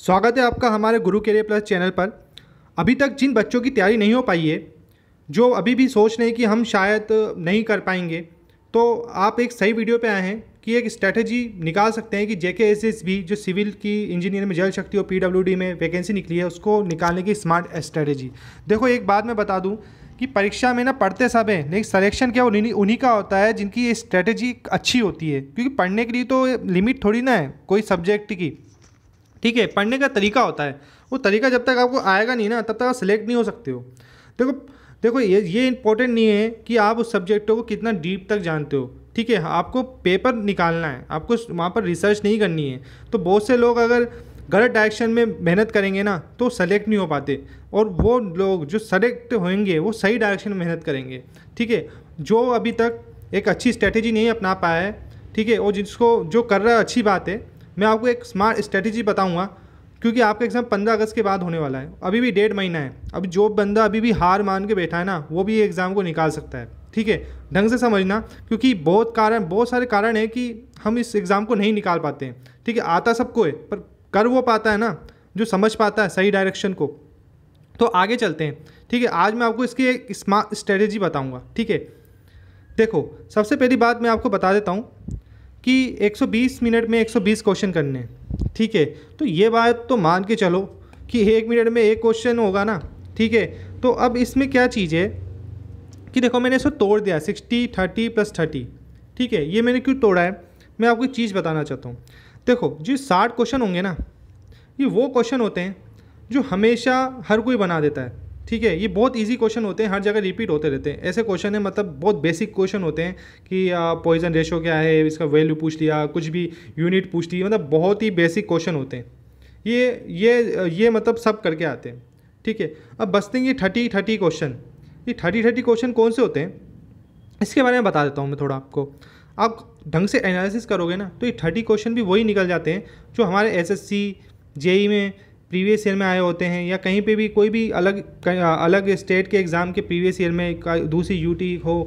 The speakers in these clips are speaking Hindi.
स्वागत है आपका हमारे गुरु के लिए प्लस चैनल पर अभी तक जिन बच्चों की तैयारी नहीं हो पाई है जो अभी भी सोच रहे हैं कि हम शायद नहीं कर पाएंगे तो आप एक सही वीडियो पे आए हैं कि एक स्ट्रैटेजी निकाल सकते हैं कि जेके एस एस भी जो सिविल की इंजीनियर में जल शक्ति और डी में वैकेंसी निकली है उसको निकालने की स्मार्ट स्ट्रैटेजी देखो एक बात मैं बता दूँ कि परीक्षा में ना पढ़ते सब हैं लेकिन सलेक्शन क्या उन्हीं उन्हीं का होता है जिनकी ये स्ट्रैटेजी अच्छी होती है क्योंकि पढ़ने के लिए तो लिमिट थोड़ी ना है कोई सब्जेक्ट की ठीक है पढ़ने का तरीका होता है वो तरीका जब तक आपको आएगा नहीं ना तब तक आप सिलेक्ट नहीं हो सकते हो देखो देखो ये ये इंपॉर्टेंट नहीं है कि आप उस सब्जेक्ट को कितना डीप तक जानते हो ठीक है आपको पेपर निकालना है आपको वहाँ पर रिसर्च नहीं करनी है तो बहुत से लोग अगर गलत डायरेक्शन में मेहनत करेंगे ना तो सेलेक्ट नहीं हो पाते और वो लोग जो सेलेक्ट होंगे वो सही डायरेक्शन में मेहनत करेंगे ठीक है जो अभी तक एक अच्छी स्ट्रेटेजी नहीं अपना पाया है ठीक है और जिसको जो कर रहा है अच्छी बात है मैं आपको एक स्मार्ट स्ट्रैटेजी बताऊँगा क्योंकि आपका एग्ज़ाम पंद्रह अगस्त के बाद होने वाला है अभी भी डेढ़ महीना है अभी जो बंदा अभी भी हार मान के बैठा है ना वो भी एग्ज़ाम को निकाल सकता है ठीक है ढंग से समझना क्योंकि बहुत कारण बहुत सारे कारण हैं कि हम इस एग्ज़ाम को नहीं निकाल पाते हैं ठीक है आता सबको है पर कर वो पाता है ना जो समझ पाता है सही डायरेक्शन को तो आगे चलते हैं ठीक है आज मैं आपको इसकी एक स्मार्ट स्ट्रेटेजी बताऊँगा ठीक है देखो सबसे पहली बात मैं आपको बता देता हूँ कि 120 मिनट में 120 क्वेश्चन करने हैं ठीक है तो ये बात तो मान के चलो कि एक मिनट में एक क्वेश्चन होगा ना ठीक है तो अब इसमें क्या चीज़ है कि देखो मैंने इसको तोड़ दिया सिक्सटी थर्टी प्लस थर्टी ठीक है ये मैंने क्यों तोड़ा है मैं आपको एक चीज़ बताना चाहता हूँ देखो जो साठ क्वेश्चन होंगे ना ये वो क्वेश्चन होते हैं जो हमेशा हर कोई बना देता है ठीक है ये बहुत ईजी क्वेश्चन होते हैं हर जगह रिपीट होते रहते हैं ऐसे क्वेश्चन है मतलब बहुत बेसिक क्वेश्चन होते हैं कि पॉइजन रेशो क्या है इसका वैल्यू पूछ लिया कुछ भी यूनिट पूछ ली मतलब बहुत ही बेसिक क्वेश्चन होते हैं ये ये ये मतलब सब करके आते हैं ठीक है अब बस हैं थर्टी थर्टी क्वेश्चन ये थर्टी थर्टी क्वेश्चन कौन से होते हैं इसके बारे में बता देता हूँ मैं थोड़ा आपको आप ढंग से एनालिसिस करोगे ना तो ये थर्टी क्वेश्चन भी वही निकल जाते हैं जो हमारे एस एस e में प्रीवियस ईयर में आए होते हैं या कहीं पे भी कोई भी अलग अलग स्टेट के एग्ज़ाम के प्रीवियस ईयर में दूसरी यूटी हो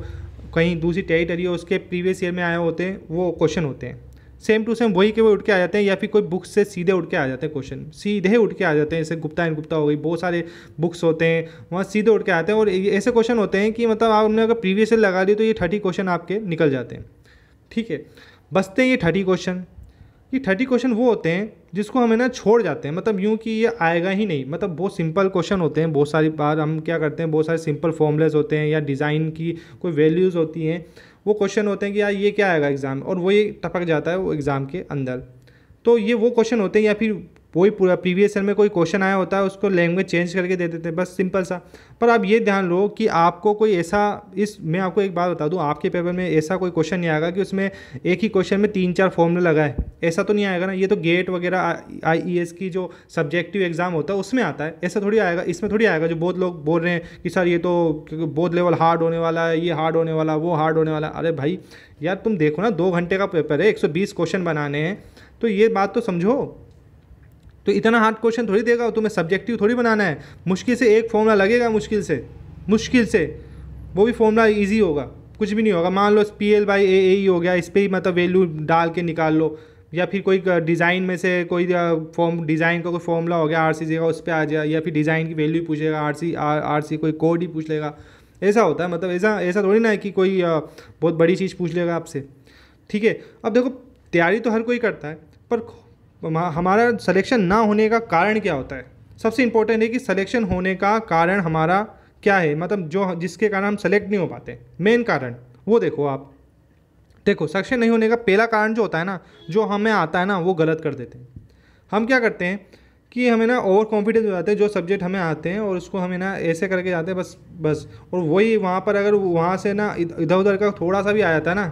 कहीं दूसरी टेरिटरी हो उसके प्रीवियस ईयर में आए होते हैं वो क्वेश्चन होते हैं सेम टू सेम वही के वो उठ के आ जाते हैं या फिर कोई बुक्स से सीधे उठ के आ जाते हैं क्वेश्चन सीधे उठ के आ जाते हैं जैसे गुप्ता एंड गुप्ता हो गई बहुत सारे बुक्स होते हैं वहाँ सीधे उठ के आते हैं और ऐसे क्वेश्चन होते हैं कि मतलब आपने अगर प्रीवियस ईयर लगा दी तो ये थर्टी क्वेश्चन आपके निकल जाते हैं ठीक है बसते हैं ये थर्टी क्वेश्चन ये थर्टी क्वेश्चन वो होते हैं जिसको हमें ना छोड़ जाते हैं मतलब यूँ कि ये आएगा ही नहीं मतलब बहुत सिंपल क्वेश्चन होते हैं बहुत सारी बार हम क्या करते हैं बहुत सारे सिंपल फॉर्मूलेज होते हैं या डिज़ाइन की कोई वैल्यूज़ होती हैं वो क्वेश्चन होते हैं कि यार ये क्या आएगा एग्ज़ाम और वो ये टपक जाता है वो एग्ज़ाम के अंदर तो ये वो क्वेश्चन होते हैं या फिर वही पूरा प्रीवियस ईयर में कोई क्वेश्चन आया होता है उसको लैंग्वेज चेंज करके दे देते हैं बस सिंपल सा पर आप ये ध्यान लो कि आपको कोई ऐसा इस मैं आपको एक बात बता दूँ आपके पेपर में ऐसा कोई क्वेश्चन नहीं आएगा कि उसमें एक ही क्वेश्चन में तीन चार फॉर्मूला लगा है ऐसा तो नहीं आएगा ना ये तो गेट वगैरह आई ई e की जो सब्जेक्टिव एग्ज़ाम होता है उसमें आता है ऐसा थोड़ी आएगा इसमें थोड़ी आएगा जो बहुत लोग बोल रहे हैं कि सर ये तो बहुत लेवल हार्ड होने वाला है ये हार्ड होने वाला वो हार्ड होने वाला अरे भाई यार तुम देखो ना दो घंटे का पेपर है एक क्वेश्चन बनाने हैं तो ये बात तो समझो तो इतना हार्ड क्वेश्चन थोड़ी देगा तुम्हें सब्जेक्टिव थोड़ी बनाना है मुश्किल से एक फॉर्मूला लगेगा मुश्किल से मुश्किल से वो भी फॉर्मूला ईजी होगा कुछ भी नहीं होगा मान लो पी एल बाई ए ही हो गया इस पर ही मतलब वैल्यू डाल के निकाल लो या फिर कोई डिज़ाइन में से कोई फॉर्म डिज़ाइन का कोई फॉर्मूला हो गया आर सी का उस पर आ जाए या फिर डिज़ाइन की वैल्यू पूछेगा आर सी आर सी कोई कोड ही पूछ लेगा ऐसा होता है मतलब ऐसा ऐसा थोड़ी ना है कि कोई बहुत बड़ी चीज़ पूछ लेगा आपसे ठीक है अब देखो तैयारी तो हर कोई करता है पर हमारा सलेक्शन ना होने का कारण क्या होता है सबसे इम्पोर्टेंट है कि सलेक्शन होने का कारण हमारा क्या है मतलब जो जिसके कारण हम सेलेक्ट नहीं हो पाते मेन कारण वो देखो आप देखो सलेक्शन नहीं होने का पहला कारण जो होता है ना जो हमें आता है ना वो गलत कर देते हैं हम क्या करते हैं कि हमें ना ओवर कॉन्फिडेंस हो जाते हैं जो सब्जेक्ट हमें आते हैं और उसको हमें ना ऐसे करके जाते हैं बस बस और वही वहाँ पर अगर वहाँ से ना इधर उधर का थोड़ा सा भी आ जाता है ना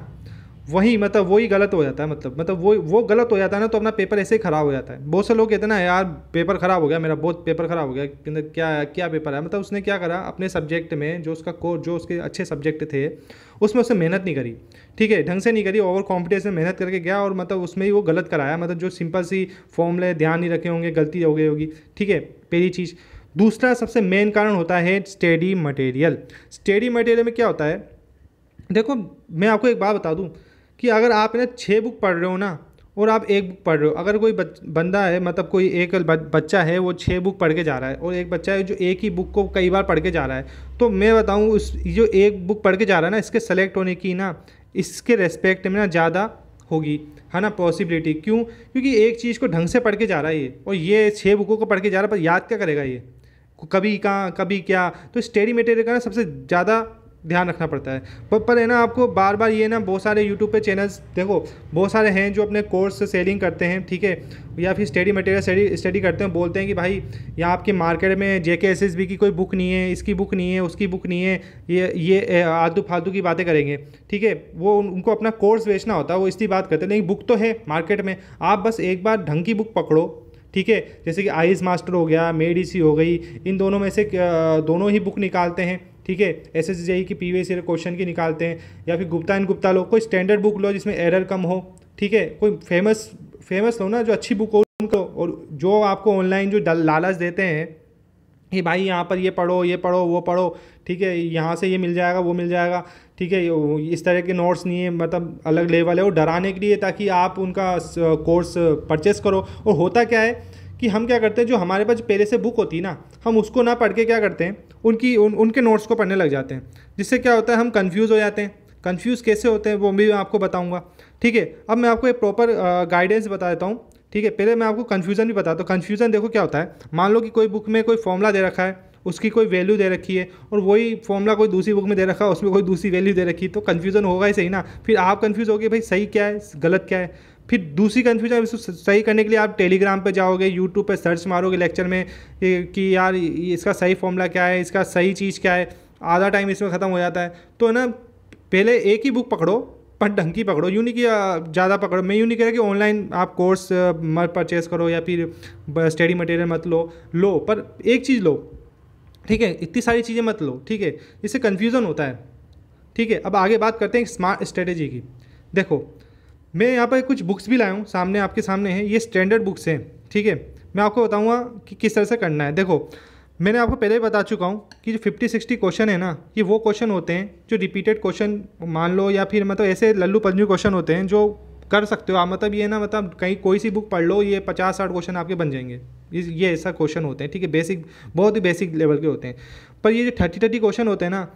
वही मतलब वही गलत हो जाता है मतलब मतलब वो वो गलत हो जाता है ना तो अपना पेपर ऐसे ही ख़राब हो जाता है बहुत से लोग कहते हैं ना यार पेपर ख़राब हो गया मेरा बहुत पेपर ख़राब हो गया कि क्या क्या पेपर है मतलब उसने क्या करा अपने सब्जेक्ट में जो उसका कोर्स जो उसके अच्छे सब्जेक्ट थे उसमें उसने मेहनत नहीं करी ठीक है ढंग से नहीं करी ओवर कॉम्पिटेंस में मेहनत करके गया और मतलब उसमें ही वो गलत कराया मतलब जो सिंपल सी फॉर्मले ध्यान नहीं रखे होंगे गलती हो गई होगी ठीक है पहली चीज़ दूसरा सबसे मेन कारण होता है स्टडी मटेरियल स्टडी मटेरियल में क्या होता है देखो मैं आपको एक बात बता दूँ कि अगर आप ना छः बुक पढ़ रहे हो ना और आप एक बुक पढ़ रहे हो अगर कोई बच बंदा है मतलब कोई एक बच्चा है वो छः बुक पढ़ के जा रहा है और एक बच्चा है जो एक ही बुक को कई बार पढ़ के जा रहा है तो मैं बताऊँ उस जो एक बुक पढ़ के जा रहा है ना इसके सेलेक्ट होने की ना इसके रेस्पेक्ट में ना ज़्यादा होगी है ना पॉसिबिलिटी क्यों क्योंकि एक चीज़ को ढंग से पढ़ के जा रहा है ये और ये छः बुकों को पढ़ के जा रहा है पर याद क्या करेगा ये कभी कहाँ कभी क्या तो स्टडी मटेरियल का ना सबसे ज़्यादा ध्यान रखना पड़ता है पर पर है ना आपको बार बार ये ना बहुत सारे यूट्यूब पे चैनल्स देखो बहुत सारे हैं जो अपने कोर्स सेलिंग करते हैं ठीक है या फिर स्टडी मटेरियल स्टडी स्टडी करते हैं बोलते हैं कि भाई यहाँ आपके मार्केट में जे के एस एस बी की कोई बुक नहीं है इसकी बुक नहीं है उसकी बुक नहीं है ये ये आलतू फालतू की बातें करेंगे ठीक है वो उन, उनको अपना कोर्स बेचना होता है वो इसकी बात करते हैं लेकिन बुक तो है मार्केट में आप बस एक बार ढंग की बुक पकड़ो ठीक है जैसे कि आइस मास्टर हो गया मेडिसी हो गई इन दोनों में से दोनों ही बुक निकालते हैं ठीक है एस एस जी की पी वी क्वेश्चन की निकालते हैं या फिर गुप्ता एंड गुप्ता लो कोई स्टैंडर्ड बुक लो जिसमें एरर कम हो ठीक है कोई फेमस फेमस लो ना जो अच्छी बुक हो उनको और जो आपको ऑनलाइन जो लालच देते हैं कि भाई यहाँ पर ये पढ़ो ये पढ़ो वो पढ़ो ठीक है यहाँ से ये मिल जाएगा वो मिल जाएगा ठीक है इस तरह के नोट्स नहीं है मतलब अलग लेवल है वो डराने के लिए ताकि आप उनका कोर्स परचेस करो और होता क्या है कि हम क्या करते हैं जो हमारे पास पहले से बुक होती है ना हम उसको ना पढ़ के क्या करते हैं उनकी उन, उनके नोट्स को पढ़ने लग जाते हैं जिससे क्या होता है हम कन्फ्यूज़ हो जाते हैं कन्फ्यूज़ कैसे होते हैं वो भी मैं आपको बताऊँगा ठीक है अब मैं आपको एक प्रॉपर गाइडेंस बता देता हूँ ठीक है पहले मैं आपको कन्फ्यूज़न भी बताता हूँ कन्फ्यूज़न देखो क्या होता है मान लो कि कोई बुक में कोई फॉर्मूला दे रखा है उसकी कोई वैल्यू दे रखी है और वही फॉर्मूला कोई दूसरी बुक में दे रखा है उसमें कोई दूसरी वैल्यू दे रखी है तो कन्फ्यूज़न होगा ही सही ना फिर आप कन्फ्यूज़ हो गए भाई सही क्या है गलत क्या है फिर दूसरी कन्फ्यूजन इसको सही करने के लिए आप टेलीग्राम पर जाओगे यूट्यूब पर सर्च मारोगे लेक्चर में कि यार इसका सही फॉर्मूला क्या है इसका सही चीज़ क्या है आधा टाइम इसमें ख़त्म हो जाता है तो ना पहले एक ही बुक पकड़ो पर ढंकी पकड़ो यूँ नहीं कि ज़्यादा पकड़ो मैं यूँ नहीं कह रहा कि ऑनलाइन आप कोर्स मत परचेस करो या फिर स्टडी मटेरियल मत लो लो पर एक चीज़ लो ठीक है इतनी सारी चीज़ें मत लो ठीक है इससे कन्फ्यूज़न होता है ठीक है अब आगे बात करते हैं स्मार्ट स्ट्रेटेजी की देखो मैं यहाँ पर कुछ बुक्स भी लाया हूँ सामने आपके सामने हैं ये स्टैंडर्ड बुक्स हैं ठीक है मैं आपको बताऊँगा कि किस तरह से करना है देखो मैंने आपको पहले ही बता चुका हूँ कि जो फिफ्टी सिक्सटी क्वेश्चन है ना ये वो क्वेश्चन होते हैं जो रिपीटेड क्वेश्चन मान लो या फिर मतलब ऐसे लल्लू पंजू क्वेश्चन होते हैं जो कर सकते हो आप मतलब ये ना मतलब कहीं कोई सी बुक पढ़ लो ये पचास साठ क्वेश्चन आपके बन जाएंगे ये ऐसा क्वेश्चन होते हैं ठीक है बेसिक बहुत ही बेसिक लेवल के होते हैं पर ये जो थर्टी थर्टी क्वेश्चन होते हैं ना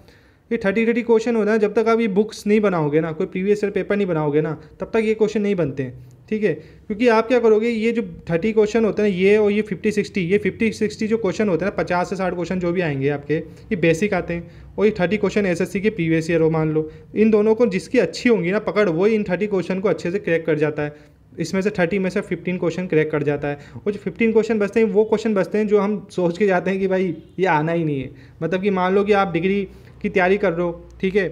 ये थर्टी थर्टी क्वेश्चन होना जब तक आप ये बुक्स नहीं बनाओगे ना कोई प्रीवियस ईयर पेपर नहीं बनाओगे ना तब तक ये क्वेश्चन नहीं बनते हैं ठीक है क्योंकि आप क्या करोगे ये जो थर्टी क्वेश्चन होते हैं ये और ये फिफ्टी सिक्सटी ये फिफ्टी सिक्सटी जो क्वेश्चन होते हैं ना पचास से साठ क्वेश्चन जो भी आएंगे आपके ये बेसिक आते हैं और ये थर्टी क्वेश्चन एस के प्रीवियस ईयर हो मान लो इन दोनों को जिसकी अच्छी होंगी ना पकड़ वो इन थर्टी क्वेश्चन को अच्छे से क्रैक कर जाता है इसमें से थर्टी में से फिफ्टीन क्वेश्चन क्रैक कर जाता है और जो फिफ्टीन क्वेश्चन बचते हैं वो क्वेश्चन बचते हैं जो हम सोच के जाते हैं कि भाई ये आना ही नहीं है मतलब कि मान लो कि आप डिग्री की तैयारी कर रहे हो ठीक है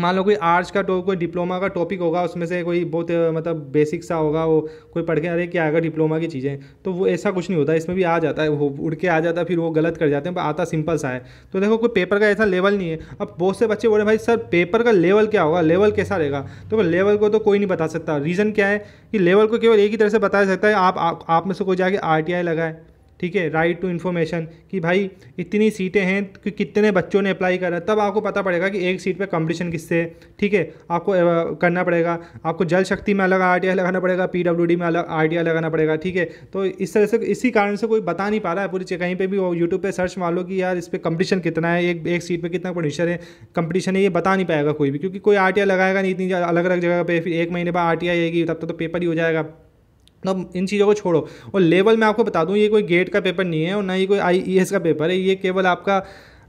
मान लो कोई आर्ट्स का टॉप कोई डिप्लोमा का टॉपिक होगा उसमें से कोई बहुत मतलब बेसिक सा होगा वो कोई पढ़ के अरे क्या आएगा डिप्लोमा की चीज़ें तो वो ऐसा कुछ नहीं होता इसमें भी आ जाता है वो उड़ के आ जाता है फिर वो गलत कर जाते हैं पर आता सिंपल सा है तो देखो कोई पेपर का ऐसा लेवल नहीं है अब बहुत से बच्चे बोले भाई सर पेपर का लेवल क्या होगा लेवल कैसा रहेगा तो लेवल को तो कोई नहीं बता सकता रीज़न क्या है कि लेवल को केवल एक ही तरह से बताया सकता है आप आप में से कोई जाके आर टी लगाए ठीक है राइट टू इन्फॉर्मेशन कि भाई इतनी सीटें हैं कि कितने बच्चों ने अप्लाई करा तब आपको पता पड़ेगा कि एक सीट पे कंपटीशन किससे है ठीक है आपको करना पड़ेगा आपको जल शक्ति में अलग आर लगाना पड़ेगा पी में अलग आर लगाना पड़ेगा ठीक है तो इस तरह से इसी कारण से कोई बता नहीं पा रहा है पूरी कहीं पर भी वो यूट्यूब पर सर्च मार लो कि यार इस पर कंपटीशन कितना है एक एक सीट पर कितना पोजिशन है कंपटीशन है ये बता नहीं पाएगा कोई भी क्योंकि कोई आर लगाएगा नहीं इतनी अलग अलग जगह पर फिर एक महीने बाद आर आएगी तब तक तो पेपर तो ही हो जाएगा अब इन चीज़ों को छोड़ो और लेवल मैं आपको बता दूँ ये कोई गेट का पेपर नहीं है और ना ही कोई आई e का पेपर है ये केवल आपका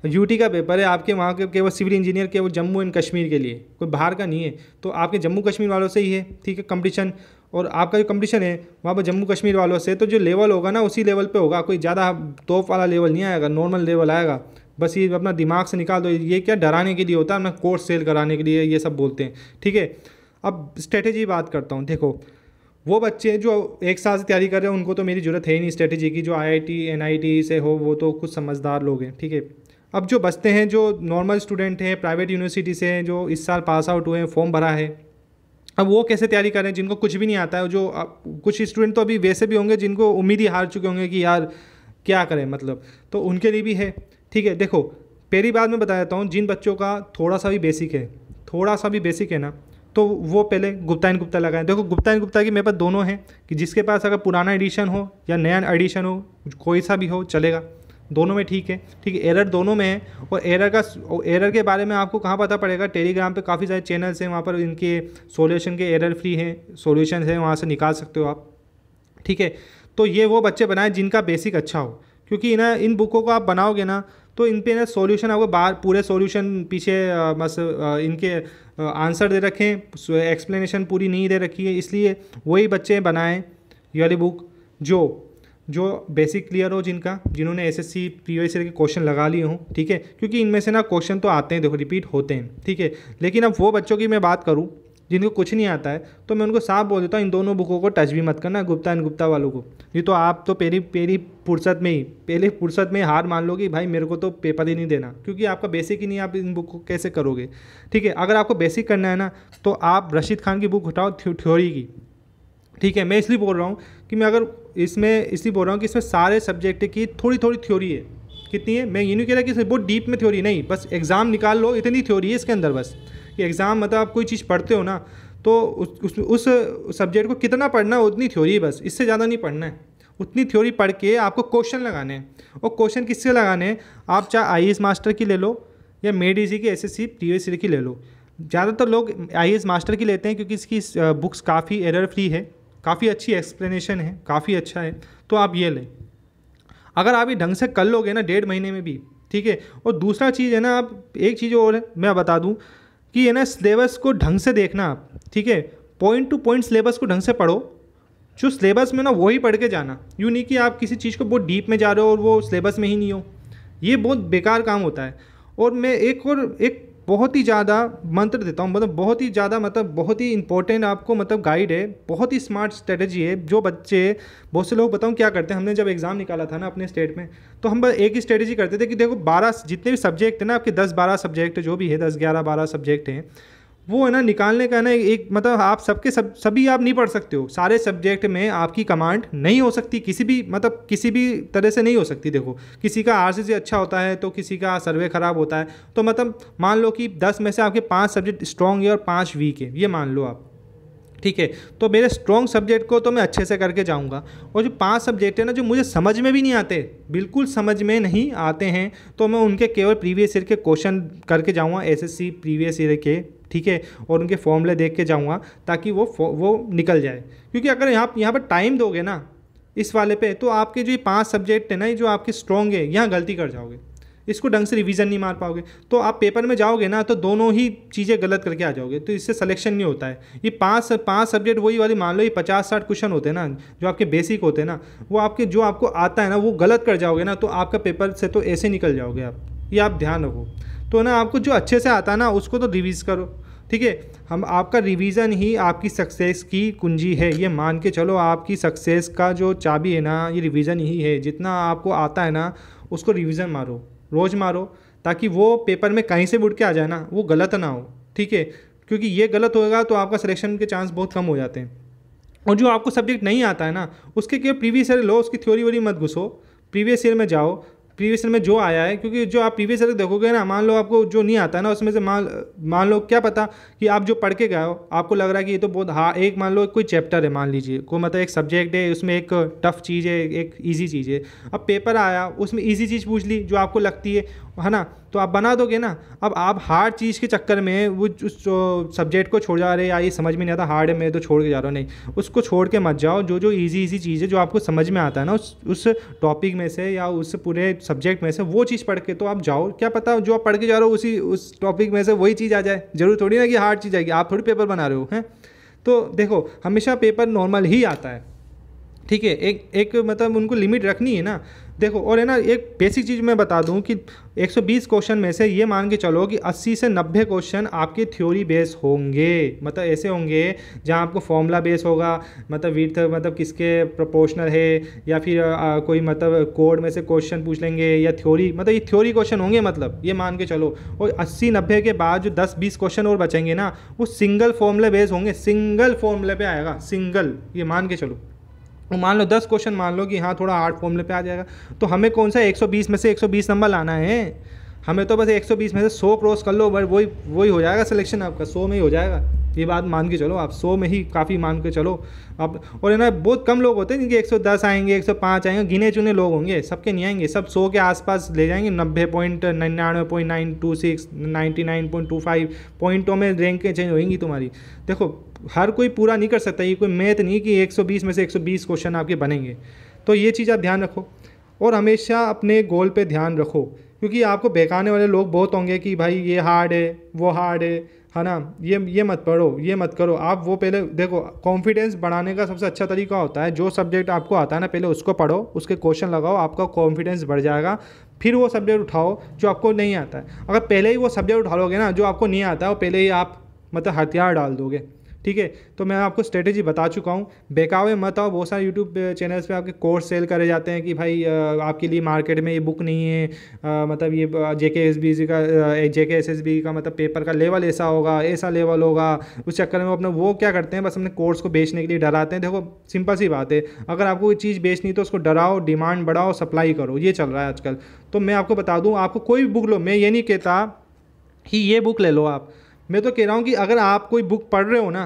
यूटी का पेपर है आपके वहाँ के केवल सिविल इंजीनियर केवल जम्मू एंड कश्मीर के लिए कोई बाहर का नहीं है तो आपके जम्मू कश्मीर वालों से ही है ठीक है कंपटीशन और आपका जो कंपटीशन है वहाँ पर जम्मू कश्मीर वालों से तो जो लेवल होगा ना उसी लेवल पे होगा कोई ज़्यादा तोप वाला लेवल नहीं आएगा नॉर्मल लेवल आएगा बस ये अपना दिमाग से निकाल दो ये क्या डराने के लिए होता है अपना कोर्स सेल कराने के लिए ये सब बोलते हैं ठीक है अब स्ट्रेटेजी बात करता हूँ देखो वो बच्चे जो एक साल से तैयारी कर रहे हैं उनको तो मेरी ज़रूरत है ही नहीं स्ट्रेटेजी की जो आईआईटी एनआईटी से हो वो तो कुछ समझदार लोग हैं ठीक है अब जो बचते हैं जो नॉर्मल स्टूडेंट हैं प्राइवेट यूनिवर्सिटी से हैं जो इस साल पास आउट हुए हैं फॉर्म भरा है अब वो कैसे तैयारी कर रहे हैं जिनको कुछ भी नहीं आता है जो कुछ स्टूडेंट तो अभी वैसे भी होंगे जिनको उम्मीद ही हार चुके होंगे कि यार क्या करें मतलब तो उनके लिए भी है ठीक है देखो पहली बात मैं बता देता हूँ जिन बच्चों का थोड़ा सा भी बेसिक है थोड़ा सा भी बेसिक है ना तो वो पहले गुप्ता एंड गुप्ता लगाएं देखो गुप्ता एंड गुप्ता की मेरे पास दोनों हैं कि जिसके पास अगर पुराना एडिशन हो या नया एडिशन हो कोई सा भी हो चलेगा दोनों में ठीक है ठीक है एरर दोनों में है और एरर का एरर के बारे में आपको कहाँ पता पड़ेगा टेलीग्राम पे काफ़ी सारे चैनल्स हैं वहाँ पर इनके सॉल्यूशन के एरर फ्री हैं सॉल्यूशन हैं वहाँ से निकाल सकते हो आप ठीक है तो ये वो बच्चे बनाएं जिनका बेसिक अच्छा हो क्योंकि ना इन बुकों को आप बनाओगे ना तो इन पे ना सॉल्यूशन आपको बाहर पूरे सॉल्यूशन पीछे बस इनके आंसर दे रखे हैं एक्सप्लेनेशन पूरी नहीं दे रखी है इसलिए वही बच्चे बनाएं ये वाली बुक जो जो बेसिक क्लियर हो जिनका जिन्होंने S S C previous S के क्वेश्चन लगा लिए हों ठीक है क्योंकि इनमें से ना क्वेश्चन तो आते हैं देखो रिपीट होते हैं ठीक है लेकिन अब वो बच्चों की मैं बात करूँ जिनको कुछ नहीं आता है तो मैं उनको साफ बोल देता हूँ इन दोनों बुकों को टच भी मत करना गुप्ता एंड गुप्ता वालों को ये तो आप तो पहली पहली फुर्सत में ही पहले फुर्सत में हार मान लो कि भाई मेरे को तो पेपर ही नहीं देना क्योंकि आपका बेसिक ही नहीं आप इन बुक को कैसे करोगे ठीक है अगर आपको बेसिक करना है ना तो आप रशीद खान की बुक उठाओ थ्योरी की ठीक है मैं इसलिए बोल रहा हूँ कि मैं अगर इसमें इसलिए बोल रहा हूँ कि इसमें सारे सब्जेक्ट की थोड़ी थोड़ी थ्योरी है कितनी है मैं ये नहीं कह रहा कि बहुत डीप में थ्योरी नहीं बस एग्ज़ाम निकाल लो इतनी थ्योरी है इसके अंदर बस कि एग्ज़ाम मतलब आप कोई चीज़ पढ़ते हो ना तो उस उस, उस सब्जेक्ट को कितना पढ़ना है उतनी थ्योरी बस इससे ज़्यादा नहीं पढ़ना है उतनी थ्योरी पढ़ के आपको क्वेश्चन लगाने हैं और क्वेश्चन किससे लगाने हैं आप चाहे आई मास्टर की ले लो या मे डी की एस एस सी की ले लो ज़्यादातर लोग आई मास्टर की लेते हैं क्योंकि इसकी बुक्स काफ़ी एरर फ्री है काफ़ी अच्छी एक्सप्लेनेशन है काफ़ी अच्छा है तो आप ये लें अगर आप ये ढंग से कर लोगे ना डेढ़ महीने में भी ठीक है और दूसरा चीज़ है ना आप एक चीज़ और है मैं बता दूँ कि ये ना सिलेबस को ढंग से देखना आप ठीक है पॉइंट टू पॉइंट सिलेबस को ढंग से पढ़ो जो सिलेबस में ना वही पढ़ के जाना यू नहीं कि आप किसी चीज़ को बहुत डीप में जा रहे हो और वो सिलेबस में ही नहीं हो ये बहुत बेकार काम होता है और मैं एक और एक बहुत ही ज़्यादा मंत्र देता हूँ मतलब बहुत ही ज़्यादा मतलब बहुत ही इंपॉर्टेंट आपको मतलब गाइड है बहुत ही स्मार्ट स्ट्रेटजी है जो बच्चे बहुत से लोग बताऊँ क्या करते हैं हमने जब एग्ज़ाम निकाला था ना अपने स्टेट में तो हम एक ही स्ट्रेटजी करते थे कि देखो बारह जितने भी सब्जेक्ट हैं ना आपके दस बारह सब्जेक्ट जो भी है दस ग्यारह बारह सब्जेक्ट हैं वो है ना निकालने का ना एक मतलब आप सबके सब सभी आप नहीं पढ़ सकते हो सारे सब्जेक्ट में आपकी कमांड नहीं हो सकती किसी भी मतलब किसी भी तरह से नहीं हो सकती देखो किसी का आर अच्छा होता है तो किसी का सर्वे ख़राब होता है तो मतलब मान लो कि दस में से आपके पाँच सब्जेक्ट स्ट्रॉन्ग है और पाँच वीक है ये मान लो आप ठीक है तो मेरे स्ट्रॉन्ग सब्जेक्ट को तो मैं अच्छे से करके जाऊँगा और जो पाँच सब्जेक्ट है ना जो मुझे समझ में भी नहीं आते बिल्कुल समझ में नहीं आते हैं तो मैं उनके केवल प्रीवियस ईयर के क्वेश्चन करके जाऊँगा एस एस प्रीवियस ईयर के ठीक है और उनके फॉर्मूले देख के जाऊँगा ताकि वो वो निकल जाए क्योंकि अगर यहाँ यहाँ पर टाइम दोगे ना इस वाले पे तो आपके जो ये पांच सब्जेक्ट है ना ये जो आपके स्ट्रॉन्ग है यहाँ गलती कर जाओगे इसको ढंग से रिवीजन नहीं मार पाओगे तो आप पेपर में जाओगे ना तो दोनों ही चीज़ें गलत करके आ जाओगे तो इससे सिलेक्शन नहीं होता है ये पाँच पाँच सब्जेक्ट वही वाली मान लो ये पचास साठ क्वेश्चन होते हैं ना जो आपके बेसिक होते हैं ना वो आपके जो आपको आता है ना वो गलत कर जाओगे ना तो आपका पेपर से तो ऐसे निकल जाओगे आप ये आप ध्यान रखो तो ना आपको जो अच्छे से आता है ना उसको तो रिवीज़ करो ठीक है हम आपका रिवीजन ही आपकी सक्सेस की कुंजी है ये मान के चलो आपकी सक्सेस का जो चाबी है ना ये रिवीजन ही है जितना आपको आता है ना उसको रिवीजन मारो रोज़ मारो ताकि वो पेपर में कहीं से उड़ के आ जाए ना वो गलत ना हो ठीक है क्योंकि ये गलत होगा तो आपका सिलेक्शन के चांस बहुत कम हो जाते हैं और जो आपको सब्जेक्ट नहीं आता है ना उसके केवल प्रीवियस ईयर लो उसकी थ्योरी वोरी मत घुसो प्रीवियस ईयर में जाओ प्रीवियस ईयर में जो आया है क्योंकि जो आप प्रीवियस ईयर देखोगे ना मान लो आपको जो नहीं आता है ना उसमें से मान मान लो क्या पता कि आप जो पढ़ के गए हो आपको लग रहा है कि ये तो बहुत हाँ एक मान लो कोई चैप्टर है मान लीजिए कोई मतलब एक सब्जेक्ट है उसमें एक टफ चीज़ है एक ईजी चीज़ है अब पेपर आया उसमें ईजी चीज़ पूछ ली जो आपको लगती है है ना तो आप बना दोगे ना अब आप हार्ड चीज़ के चक्कर में वो उस सब्जेक्ट को छोड़ जा रहे या ये समझ में नहीं आता हार्ड है मैं तो छोड़ के जा रहा हूँ नहीं उसको छोड़ के मत जाओ जो जो ईजी ईजी चीज़ है जो आपको समझ में आता है ना उस उस टॉपिक में से या उस पूरे सब्जेक्ट में से वो चीज़ पढ़ के तो आप जाओ क्या पता जो आप पढ़ के जा रहे हो उसी उस टॉपिक में से वही चीज़ आ जाए जरूर थोड़ी ना कि हार्ड चीज़ आएगी आप थोड़ी पेपर बना रहे हो हैं तो देखो हमेशा पेपर नॉर्मल ही आता है ठीक है एक एक मतलब उनको लिमिट रखनी है ना देखो और है ना एक बेसिक चीज़ मैं बता दूं कि 120 क्वेश्चन में से ये मान के चलो कि 80 से 90 क्वेश्चन आपके थ्योरी बेस होंगे मतलब ऐसे होंगे जहां आपको फॉर्मूला बेस होगा मतलब वीट मतलब किसके प्रोपोर्शनल है या फिर आ, कोई मतलब कोड में से क्वेश्चन पूछ लेंगे या थ्योरी मतलब ये थ्योरी क्वेश्चन होंगे मतलब ये मान के चलो और अस्सी नब्बे के बाद जो दस बीस क्वेश्चन और बचेंगे ना वो सिंगल फॉर्मूला बेस होंगे सिंगल फॉर्मूले पर आएगा सिंगल ये मान के चलो मान लो दस क्वेश्चन मान लो कि हाँ थोड़ा आर्ट फॉर्मूले पे आ जाएगा तो हमें कौन सा 120 में से 120 नंबर लाना है हमें तो बस 120 में से 100 क्रॉस कर लो बट वही वही हो जाएगा सिलेक्शन आपका 100 में ही हो जाएगा ये बात मान के चलो आप 100 में ही काफ़ी मान के चलो आप और है ना बहुत कम लोग होते हैं जिनके 110 आएंगे 105 आएंगे गिने चुने लोग होंगे सबके नहीं आएंगे सब 100 के आसपास ले जाएंगे नब्बे पॉइंट नन्यानवे point nine two six ninety nine point two five पॉइंटों में रैंकें चेंज होंगी तुम्हारी देखो हर कोई पूरा नहीं कर सकता ये कोई मैथ नहीं कि 120 में से 120 क्वेश्चन आपके बनेंगे तो ये चीज़ आप ध्यान रखो और हमेशा अपने गोल पे ध्यान रखो क्योंकि आपको बहकाने वाले लोग बहुत होंगे कि भाई ये हार्ड है वो हार्ड है है ना ये ये मत पढ़ो ये मत करो आप वो पहले देखो कॉन्फिडेंस बढ़ाने का सबसे अच्छा तरीका होता है जो सब्जेक्ट आपको आता है ना पहले उसको पढ़ो उसके क्वेश्चन लगाओ आपका कॉन्फिडेंस बढ़ जाएगा फिर वो सब्जेक्ट उठाओ जो आपको नहीं आता है अगर पहले ही वो सब्जेक्ट उठा लोगे ना जो आपको नहीं आता है वो पहले ही आप मतलब हथियार डाल दोगे ठीक है तो मैं आपको स्ट्रेटेजी बता चुका हूँ बेकावे मत आओ बहुत सारे यूट्यूब चैनल्स पे आपके कोर्स सेल करे जाते हैं कि भाई आपके लिए मार्केट में ये बुक नहीं है मतलब ये जे के एस बी का जे के एस एस बी का मतलब पेपर का लेवल ऐसा होगा ऐसा लेवल होगा उस चक्कर में अपने वो क्या करते हैं बस अपने कोर्स को बेचने के लिए डराते हैं देखो सिंपल सी बात है अगर आपको कोई चीज़ बेचनी तो उसको डराओ डिमांड बढ़ाओ सप्लाई करो ये चल रहा है आजकल तो मैं आपको बता दूँ आपको कोई भी बुक लो मैं ये नहीं कहता कि ये बुक ले लो आप मैं तो कह रहा हूँ कि अगर आप कोई बुक पढ़ रहे हो ना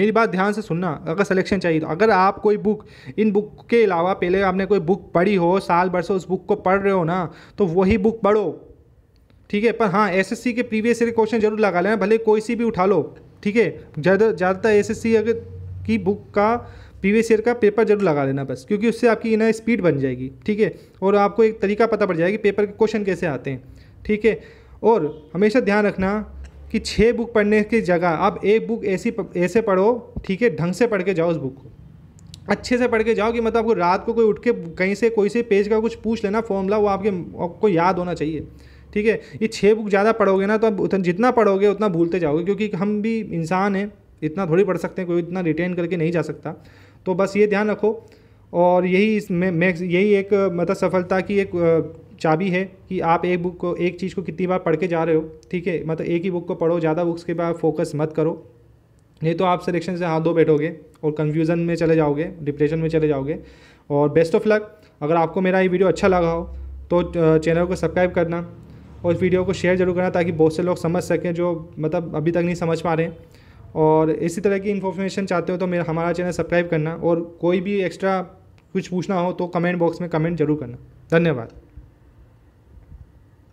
मेरी बात ध्यान से सुनना अगर सिलेक्शन चाहिए तो अगर आप कोई बुक इन बुक के अलावा पहले आपने कोई बुक पढ़ी हो साल भर से उस बुक को पढ़ रहे हो ना तो वही बुक पढ़ो ठीक है पर हाँ एस के प्रीवियस ईयर क्वेश्चन जरूर लगा लेना भले कोई सी भी उठा लो ठीक है ज़्यादा ज़्यादातर एस अगर की बुक का प्रीवियस ईयर का पेपर जरूर लगा लेना बस क्योंकि उससे आपकी इनर स्पीड बन जाएगी ठीक है और आपको एक तरीका पता पड़ जाएगा कि पेपर के क्वेश्चन कैसे आते हैं ठीक है और हमेशा ध्यान रखना कि छः बुक पढ़ने की जगह आप एक बुक ऐसी ऐसे पढ़ो ठीक है ढंग से पढ़ के जाओ उस बुक को अच्छे से पढ़ के जाओ कि मतलब आपको रात को कोई उठ के कहीं से कोई से पेज का कुछ पूछ लेना फॉर्मूला वो आपके आपको याद होना चाहिए ठीक है ये छः बुक ज़्यादा पढ़ोगे ना तो आप उतना जितना पढ़ोगे उतना भूलते जाओगे क्योंकि हम भी इंसान हैं इतना थोड़ी पढ़ सकते हैं कोई इतना रिटेन करके नहीं जा सकता तो बस ये ध्यान रखो और यही इसमें मैक्स यही एक मतलब सफलता की एक चाबी है कि आप एक बुक को एक चीज़ को कितनी बार पढ़ के जा रहे हो ठीक है मतलब एक ही बुक को पढ़ो ज़्यादा बुक्स के बाद फोकस मत करो नहीं तो आप सिलेक्शन से हाथ धो बैठोगे और कन्फ्यूज़न में चले जाओगे डिप्रेशन में चले जाओगे और बेस्ट ऑफ लक अगर आपको मेरा ये वीडियो अच्छा लगा हो तो चैनल को सब्सक्राइब करना और इस वीडियो को शेयर जरूर करना ताकि बहुत से लोग समझ सकें जो मतलब अभी तक नहीं समझ पा रहे हैं और इसी तरह की इन्फॉर्मेशन चाहते हो तो मेरा हमारा चैनल सब्सक्राइब करना और कोई भी एक्स्ट्रा कुछ पूछना हो तो कमेंट बॉक्स में कमेंट जरूर करना धन्यवाद